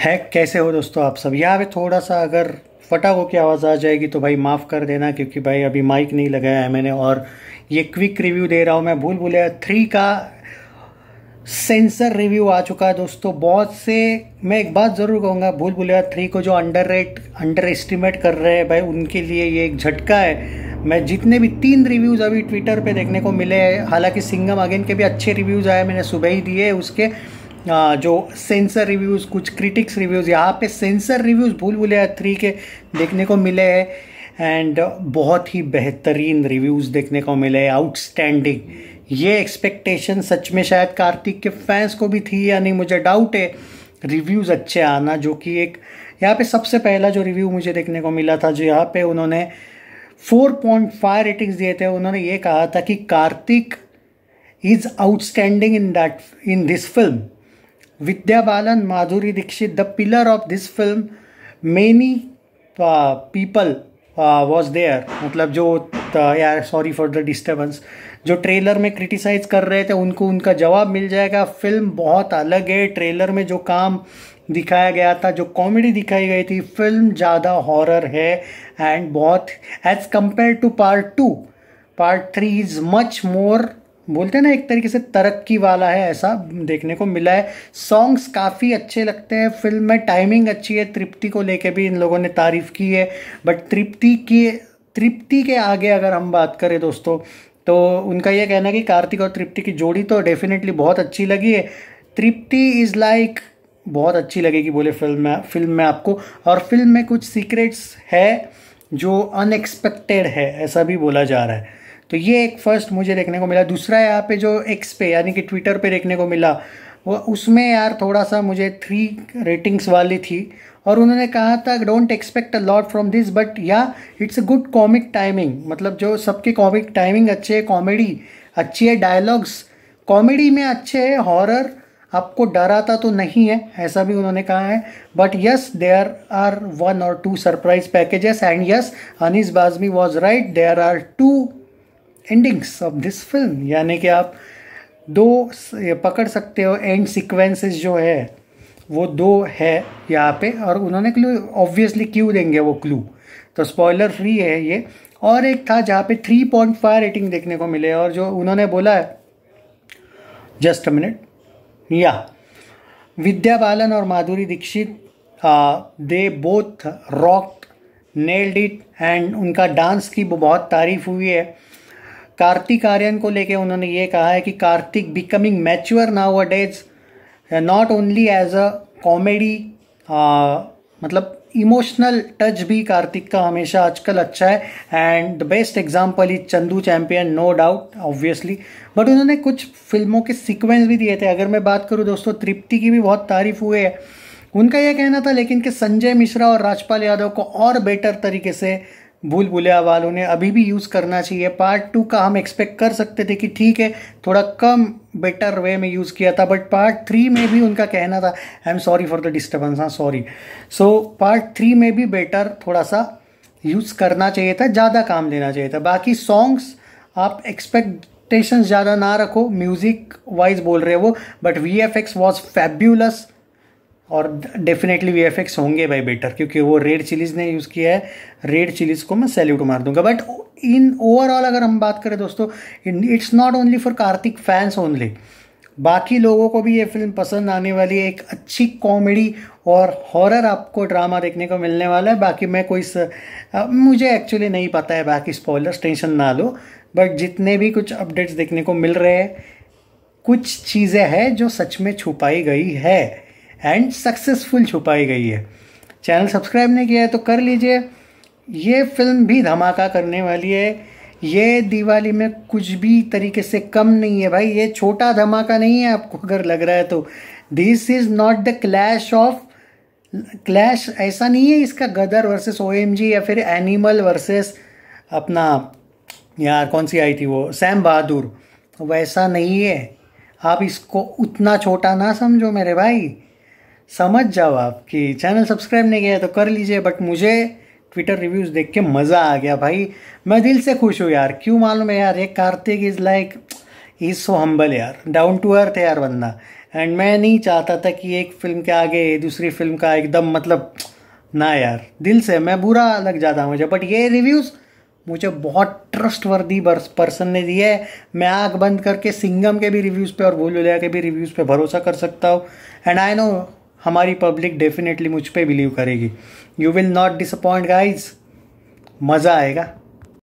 है कैसे हो दोस्तों आप सब यहाँ पे थोड़ा सा अगर हो के आवाज़ आ जाएगी तो भाई माफ़ कर देना क्योंकि भाई अभी माइक नहीं लगाया है मैंने और ये क्विक रिव्यू दे रहा हूँ मैं भूल भूलिया थ्री का सेंसर रिव्यू आ चुका है दोस्तों बहुत से मैं एक बात ज़रूर कहूँगा भूल भूलिया थ्री को जो अंडर रेट अंडर एस्टिमेट कर रहे हैं भाई उनके लिए ये एक झटका है मैं जितने भी तीन रिव्यूज़ अभी ट्विटर पे देखने को मिले हैं हालांकि सिंगम अगेन के भी अच्छे रिव्यूज़ आए मैंने सुबह ही दिए उसके जो सेंसर रिव्यूज़ कुछ क्रिटिक्स रिव्यूज़ यहाँ पे सेंसर रिव्यूज़ भूल भूल थ्री के देखने को मिले हैं एंड बहुत ही बेहतरीन रिव्यूज़ देखने को मिले हैं आउटस्टैंडिंग ये एक्सपेक्टेशन सच में शायद कार्तिक के फैंस को भी थी या नहीं मुझे डाउट है रिव्यूज़ अच्छे आना जो कि एक यहाँ पे सबसे पहला जो रिव्यू मुझे देखने को मिला था जो यहाँ पे उन्होंने 4.5 रेटिंग्स दिए थे उन्होंने ये कहा था कि Kartik is outstanding in that in this film Vidya Balan Madhuri Dixit the pillar of this film many people was there मतलब जो यार सॉरी फॉर द डिस्टर्बेंस जो ट्रेलर में क्रिटिसाइज कर रहे थे उनको उनका जवाब मिल जाएगा फिल्म बहुत अलग है ट्रेलर में जो काम दिखाया गया था जो कॉमेडी दिखाई गई थी फिल्म ज़्यादा हॉरर है एंड बहुत as compare to part two part three is much more बोलते हैं ना एक तरीके से तरक्की वाला है ऐसा देखने को मिला है सॉन्ग्स काफ़ी अच्छे लगते हैं फिल्म में टाइमिंग अच्छी है तृप्ति को लेके भी इन लोगों ने तारीफ़ की है बट तृप्ति के तृप्ति के आगे अगर हम बात करें दोस्तों तो उनका यह कहना है कि कार्तिक और तृप्ति की जोड़ी तो डेफिनेटली बहुत अच्छी लगी है तृप्ति इज़ लाइक बहुत अच्छी लगेगी बोले फिल्म में फिल्म में आपको और फिल्म में कुछ सीक्रेट्स है जो अनएक्सपेक्टेड है ऐसा भी बोला जा रहा है तो ये एक फर्स्ट मुझे देखने को मिला दूसरा यहाँ पे जो एक्स पे यानी कि ट्विटर पे देखने को मिला वो उसमें यार थोड़ा सा मुझे थ्री रेटिंग्स वाली थी और उन्होंने कहा था don't expect a lot from this but yeah it's a good comic timing मतलब जो सबके कॉमिक टाइमिंग अच्छे है कॉमेडी अच्छी है डायलॉग्स कॉमेडी में अच्छे है हॉरर आपको डराता तो नहीं है ऐसा भी उन्होंने कहा है but yes there are one और two surprise packages and yes Anees Bazmee was right there are two endings of this film यानी कि आप दो पकड़ सकते हो एंड सिक्वेंसेज जो है वो दो है यहाँ पे और उन्होंने क्लू ऑब्वियसली क्यों देंगे वो क्लू तो स्पॉइलर फ्री है ये और एक था जहाँ पे थ्री पॉइंट फाइव रेटिंग देखने को मिले और जो उन्होंने बोला है जस्ट अ मिनट या विद्या बालन और Madhuri Dixit they both rock nailed it and उनका डांस की बहुत तारीफ हुई है कार्तिक आर्यन को लेके उन्होंने ये कहा है कि Kartik becoming mature nowadays not only as a comedy मतलब इमोशनल टच भी कार्तिक का हमेशा आजकल अच्छा है and the best example is Chandu champion no doubt obviously but उन्होंने कुछ फिल्मों के सीक्वेंस भी दिए थे अगर मैं बात करूँ दोस्तों तृप्ति की भी बहुत तारीफ हुए है उनका यह कहना था लेकिन कि संजय मिश्रा और राजपाल यादव को और बेटर तरीके से भूल भूलिया वालों ने अभी भी यूज़ करना चाहिए पार्ट टू का हम एक्सपेक्ट कर सकते थे कि ठीक है थोड़ा कम बेटर वे में यूज़ किया था बट पार्ट थ्री में भी उनका कहना था I am sorry for the disturbance हाँ सॉरी सो पार्ट थ्री में भी बेटर थोड़ा सा यूज़ करना चाहिए था ज़्यादा काम लेना चाहिए था बाकी सॉन्ग्स आप एक्सपेक्ट एक्सपेक्टेशंस ज़्यादा ना रखो म्यूज़िक वाइज बोल रहे हो but V F X was fabulous और डेफिनेटली वी होंगे बाई बेटर क्योंकि वो रेड चिलीज़ ने यूज़ किया है रेड चिलीज़ को मैं सैल्यूट मार दूंगा बट इन ओवरऑल अगर हम बात करें दोस्तों it's not only for Kartik fans only बाकी लोगों को भी ये फिल्म पसंद आने वाली है एक अच्छी कॉमेडी और हॉरर आपको ड्रामा देखने को मिलने वाला है बाकी मैं कोई स... मुझे एक्चुअली नहीं पता है बाकी स्पॉयलर टेंशन ना लो बट जितने भी कुछ अपडेट्स देखने को मिल रहे हैं कुछ चीज़ें हैं जो सच में छुपाई गई है एंड सक्सेसफुल छुपाई गई है चैनल सब्सक्राइब नहीं किया है तो कर लीजिए ये फिल्म भी धमाका करने वाली है ये दिवाली में कुछ भी तरीके से कम नहीं है भाई ये छोटा धमाका नहीं है आपको अगर लग रहा है तो this is not the clash of clash ऐसा नहीं है इसका गदर वर्सेस ओ या फिर एनिमल वर्सेस अपना यार कौन सी आई थी वो सैम बहादुर वैसा नहीं है आप इसको उतना छोटा ना समझो मेरे भाई समझ जाओ आप कि चैनल सब्सक्राइब नहीं किया तो कर लीजिए बट मुझे ट्विटर रिव्यूज़ देख के मज़ा आ गया भाई मैं दिल से खुश हूँ यार क्यों मालूम है यार ये Kartik is like is so humble यार डाउन टू अर्थ है यार बंदा एंड मैं नहीं चाहता था कि एक फिल्म के आगे दूसरी फिल्म का एकदम मतलब ना यार दिल से मैं बुरा लग जाता मुझे बट ये रिव्यूज़ मुझे बहुत ट्रस्ट वर्दी पर्सन ने दिए है मैं आँख बंद करके सिंगम के भी रिव्यूज़ पे और भूल के भी रिव्यूज़ पे भरोसा कर सकता हूँ एंड आई नो हमारी पब्लिक डेफिनेटली मुझ पर बिलीव करेगी you will not disappoint guys मज़ा आएगा